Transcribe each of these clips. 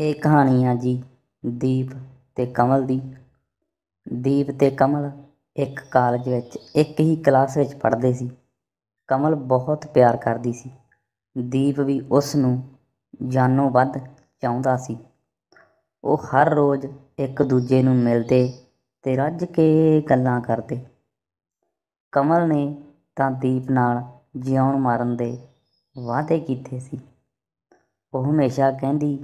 ਇਹ ਕਹਾਣੀ ਆ ਜੀ ਦੀਪ ਤੇ ਕਮਲ ਦੀ ਦੀਪ ਤੇ ਕਮਲ ਇੱਕ ਕਾਲਜ ਵਿੱਚ ਇੱਕ ਹੀ ਕਲਾਸ ਵਿੱਚ ਪੜ੍ਹਦੇ ਸੀ ਕਮਲ ਬਹੁਤ ਪਿਆਰ ਕਰਦੀ ਸੀ ਦੀਪ ਵੀ ਉਸ ਨੂੰ ਜਾਨੋਂ ਵੱਧ ਚਾਹੁੰਦਾ ਸੀ ਉਹ ਹਰ ਰੋਜ਼ ਇੱਕ ਦੂਜੇ ਨੂੰ ਮਿਲਦੇ ਤੇ ਰੱਜ ਕੇ ਗੱਲਾਂ ਕਰਦੇ ਕਮਲ ਨੇ ਤਾਂ ਦੀਪ ਨਾਲ ਜਿਉਣ ਮਾਰਨ ਦੇ ਵਾਅਦੇ ਕੀਤੇ ਸੀ ਉਹ ਹਮੇਸ਼ਾ ਕਹਿੰਦੀ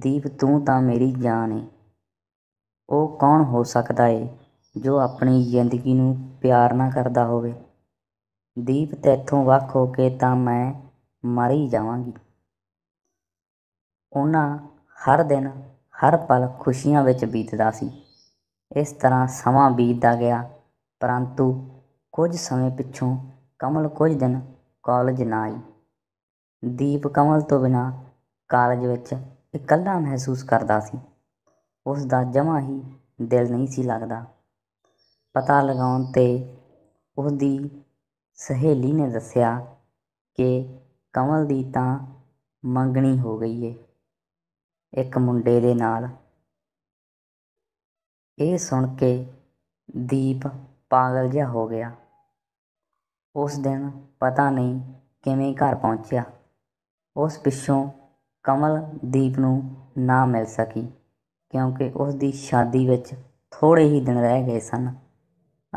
ਦੀਪ ਤੂੰ ਤਾਂ ਮੇਰੀ ਜਾਨ ਏ ਉਹ ਕੌਣ ਹੋ ਸਕਦਾ ਏ ਜੋ ਆਪਣੀ ਜ਼ਿੰਦਗੀ ਨੂੰ ਪਿਆਰ ਨਾ ਕਰਦਾ ਹੋਵੇ ਦੀਪ ਤੇਥੋਂ ਵੱਖ ਹੋ ਕੇ ਤਾਂ ਮੈਂ ਮਰ ਹੀ ਜਾਵਾਂਗੀ ਉਹਨਾਂ ਹਰ ਦਿਨ ਹਰ ਪਲ ਖੁਸ਼ੀਆਂ ਵਿੱਚ ਬੀਤਦਾ ਸੀ ਇਸ ਤਰ੍ਹਾਂ ਸਮਾਂ ਬੀਤਦਾ ਗਿਆ ਪਰੰਤੂ ਕੁਝ ਸਮੇਂ ਪਿੱਛੋਂ ਕਮਲ ਕੁਝ ਦਿਨ ਕਾਲਜ ਨਾ ਆਈ ਦੀਪ ਕਮਲ ਤੋਂ ਬਿਨਾ ਕਾਲਜ ਵਿੱਚ ਇਕੱਲਾ ਮਹਿਸੂਸ ਕਰਦਾ ਸੀ ਉਸ ਦਾ ਜਮਾ ਹੀ ਦਿਲ ਨਹੀਂ ਸੀ ਲੱਗਦਾ ਪਤਾ ਲਗਾਉਣ ਤੇ ਉਸ ਦੀ ਸਹੇਲੀ ਨੇ ਦੱਸਿਆ ਕਿ ਕਮਲ ਦੀ ਤਾਂ ਮੰਗਣੀ ਹੋ ਗਈ ਏ ਇੱਕ ਮੁੰਡੇ ਦੇ ਨਾਲ ਇਹ ਸੁਣ ਕੇ ਦੀਪ ਪਾਗਲ ਜਿਹਾ ਹੋ ਗਿਆ ਉਸ ਦਿਨ ਪਤਾ ਨਹੀਂ ਕਿਵੇਂ ਘਰ ਪਹੁੰਚਿਆ ਉਸ ਪਿੱਛੋਂ ਕਮਲਦੀਪ ਨੂੰ ਨਾ ਮਿਲ ਸਕੀ ਕਿਉਂਕਿ ਉਸ ਦੀ ਸ਼ਾਦੀ ਵਿੱਚ ਥੋੜੇ ਹੀ ਦਿਨ ਰਹਿ ਗਏ ਸਨ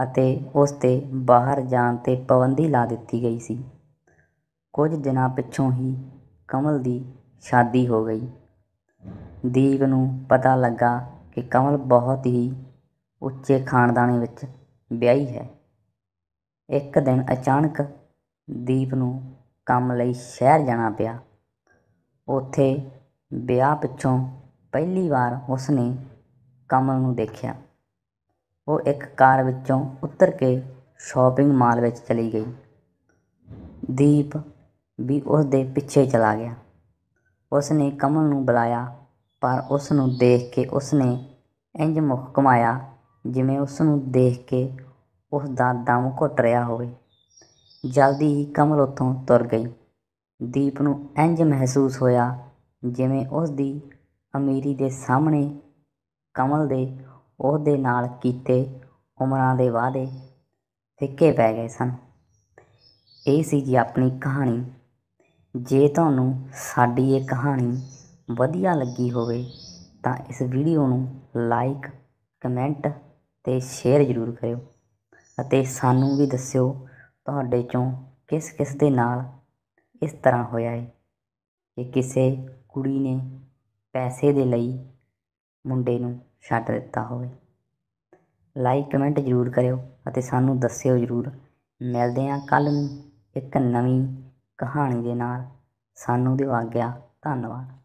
ਅਤੇ ਉਸ ਤੇ ਬਾਹਰ ਜਾਣ ਤੇ ਪਾਬੰਦੀ ਲਾ ਦਿੱਤੀ ਗਈ ਸੀ ਕੁਝ ਦਿਨਾਂ ਪਿੱਛੋਂ ਹੀ ਕਮਲ ਦੀ ਸ਼ਾਦੀ ਹੋ ਗਈ ਦੀਪ ਨੂੰ ਪਤਾ ਲੱਗਾ ਕਿ ਕਮਲ ਬਹੁਤ ਹੀ ਉੱਚੇ ਖਾਨਦਾਨੇ ਵਿੱਚ ਵਿਆਹੀ ਹੈ ਇੱਕ ਦਿਨ ਅਚਾਨਕ ਦੀਪ ਨੂੰ ਕੰਮ ਲਈ ਸ਼ਹਿਰ ਜਾਣਾ ਪਿਆ ਉੱਥੇ ਵਿਆਹ ਪਿੱਛੋਂ ਪਹਿਲੀ ਵਾਰ ਉਸਨੇ ਕਮਲ ਨੂੰ ਦੇਖਿਆ ਉਹ ਇੱਕ ਕਾਰ ਵਿੱਚੋਂ ਉਤਰ ਕੇ ਸ਼ਾਪਿੰਗ ਮਾਲ ਵਿੱਚ ਚਲੀ ਗਈ ਦੀਪ ਵੀ ਉਸ ਦੇ ਪਿੱਛੇ ਚਲਾ ਗਿਆ ਉਸਨੇ ਕਮਲ ਨੂੰ ਬੁਲਾਇਆ ਪਰ ਉਸ ਨੂੰ ਦੇਖ ਕੇ ਉਸਨੇ ਇੰਜ ਮੁਖ ਘੁਮਾਇਆ ਜਿਵੇਂ ਉਸ ਨੂੰ ਦੇਖ ਕੇ ਉਸ ਦਾ ਦਮ ਘੁੱਟ ਰਿਹਾ ਹੋਵੇ ਜਲਦੀ ਹੀ ਕਮਲ ਉੱਥੋਂ ਤੁਰ ਗਈ ਦੀਪ ਨੂੰ ਇੰਜ ਮਹਿਸੂਸ ਹੋਇਆ ਜਿਵੇਂ ਉਸ ਦੀ ਅਮੀਰੀ ਦੇ ਸਾਹਮਣੇ ਕਮਲ ਦੇ ਉਹਦੇ ਨਾਲ ਕੀਤੇ ਉਮਰਾਂ ਦੇ ਵਾਅਦੇ ਫਿੱਕੇ ਪੈ ਗਏ ਸਨ ਇਹ ਸੀ ਜੀ ਆਪਣੀ ਕਹਾਣੀ ਜੇ ਤੁਹਾਨੂੰ ਸਾਡੀ ਇਹ ਕਹਾਣੀ ਵਧੀਆ ਲੱਗੀ ਹੋਵੇ ਤਾਂ ਇਸ ਵੀਡੀਓ ਨੂੰ ਲਾਈਕ ਕਮੈਂਟ ਤੇ ਸ਼ੇਅਰ ਜ਼ਰੂਰ ਕਰਿਓ ਅਤੇ ਸਾਨੂੰ ਵੀ ਦੱਸਿਓ ਤੁਹਾਡੇ ਚੋਂ ਕਿਸ ਕਿਸ ਦੇ ਨਾਲ ਇਸ ਤਰ੍ਹਾਂ ਹੋਇਆ ਹੈ ਕਿ ਕਿਸੇ ਕੁੜੀ ਨੇ ਪੈਸੇ ਦੇ ਲਈ ਮੁੰਡੇ ਨੂੰ ਛੱਡ ਦਿੱਤਾ ਹੋਵੇ ਲਾਈਕ ਕਮੈਂਟ ਜ਼ਰੂਰ ਕਰਿਓ ਅਤੇ ਸਾਨੂੰ ਦੱਸਿਓ ਜ਼ਰੂਰ ਮਿਲਦੇ ਹਾਂ ਕੱਲ ਨੂੰ ਇੱਕ ਨਵੀਂ ਕਹਾਣੀ ਦੇ ਨਾਲ ਸਾਨੂੰ ਦਿਓ ਆਗਿਆ ਧੰਨਵਾਦ